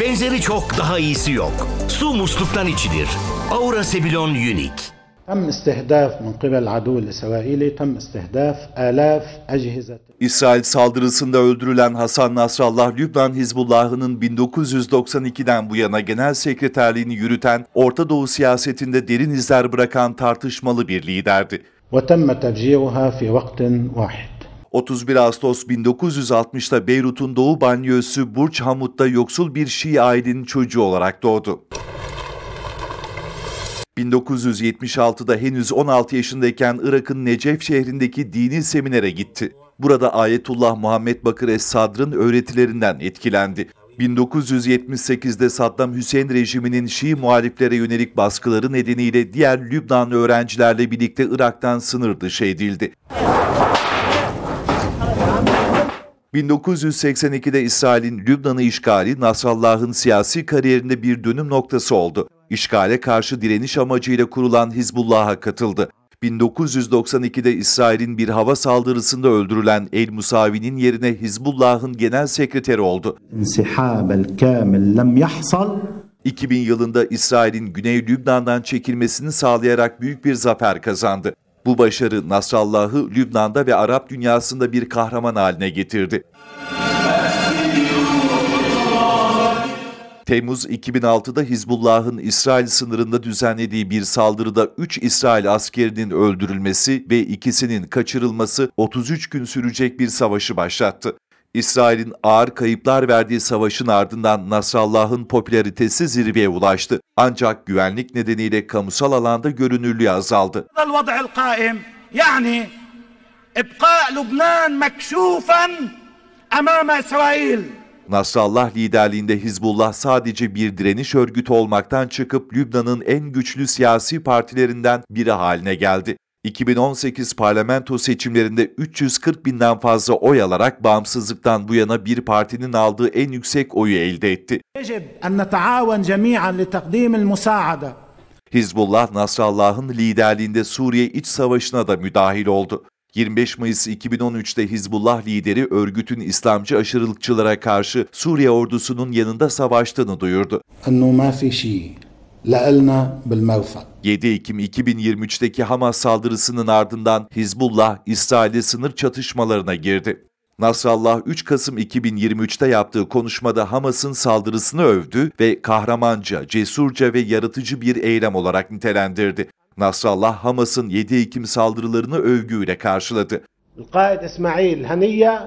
Benzeri çok daha iyisi yok. Su musluktan içilir. Aura Sebilon Unique. İsrail saldırısında öldürülen Hasan Nasrallah Lübnan Hizbullah'ının 1992'den bu yana genel sekreterliğini yürüten, Orta Doğu siyasetinde derin izler bırakan tartışmalı bir liderdi. وتم تفجيرها في وقت واحد 31 Ağustos 1960'ta Beyrut'un doğu banyosu Burç Hamut'ta yoksul bir Şii ailenin çocuğu olarak doğdu. 1976'da henüz 16 yaşındayken Irak'ın Necef şehrindeki dini seminere gitti. Burada Ayetullah Muhammed Bakır Es-Sadr'ın öğretilerinden etkilendi. 1978'de Saddam Hüseyin rejiminin Şii muhaliflere yönelik baskıları nedeniyle diğer Lübnan öğrencilerle birlikte Irak'tan sınır dışı edildi. 1982'de İsrail'in Lübnan'ı işgali Nasrallah'ın siyasi kariyerinde bir dönüm noktası oldu. İşgale karşı direniş amacıyla kurulan Hizbullah'a katıldı. 1992'de İsrail'in bir hava saldırısında öldürülen El Musavi'nin yerine Hizbullah'ın genel sekreteri oldu. 2000 yılında İsrail'in Güney Lübnan'dan çekilmesini sağlayarak büyük bir zafer kazandı. Bu başarı Nasrallah'ı Lübnan'da ve Arap dünyasında bir kahraman haline getirdi. Temmuz 2006'da Hizbullah'ın İsrail sınırında düzenlediği bir saldırıda 3 İsrail askerinin öldürülmesi ve ikisinin kaçırılması 33 gün sürecek bir savaşı başlattı. İsrail'in ağır kayıplar verdiği savaşın ardından Nasrallah'ın popülaritesi zirveye ulaştı. Ancak güvenlik nedeniyle kamusal alanda görünürlüğü azaldı. Yani İbqa Lübnan mekşufen amama İsrail. Nasrallah liderliğinde Hizbullah sadece bir direniş örgütü olmaktan çıkıp Lübnan'ın en güçlü siyasi partilerinden biri haline geldi. 2018 parlamento seçimlerinde 340 binden fazla oy alarak bağımsızlıktan bu yana bir partinin aldığı en yüksek oyu elde etti. Hizbullah Nasrallah'ın liderliğinde Suriye iç savaşına da müdahil oldu. 25 Mayıs 2013'te Hizbullah lideri örgütün İslamcı aşırılıkçılara karşı Suriye ordusunun yanında savaştığını duyurdu. 7 Ekim 2023'teki Hamas saldırısının ardından Hizbullah, İsrail'e sınır çatışmalarına girdi. Nasrallah 3 Kasım 2023'te yaptığı konuşmada Hamas'ın saldırısını övdü ve kahramanca, cesurca ve yaratıcı bir eylem olarak nitelendirdi. Nasrallah Hamas'ın 7 Ekim saldırılarını övgüyle karşıladı. القائد İsmail هنيه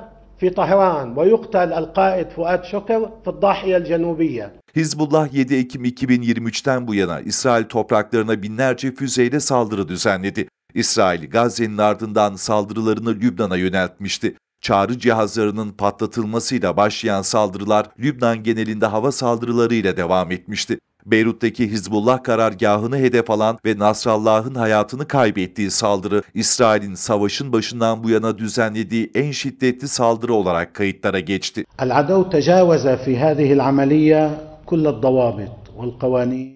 في طهران ويقتل القائد فؤاد شكر في الضاحية الجنوبية Hizbullah 7 Ekim 2023'ten bu yana İsrail topraklarına binlerce füzeyle saldırı düzenledi. İsrail, Gazze'nin ardından saldırılarını Lübnan'a yöneltmişti. Çağrı cihazlarının patlatılmasıyla başlayan saldırılar Lübnan genelinde hava saldırılarıyla devam etmişti. Beyrut'taki Hizbullah karargahını hedef alan ve Nasrallah'ın hayatını kaybettiği saldırı, İsrail'in savaşın başından bu yana düzenlediği en şiddetli saldırı olarak kayıtlara geçti. Al-Gado, العدو تجاوز في هذه kulla كل الضوابط والقوانين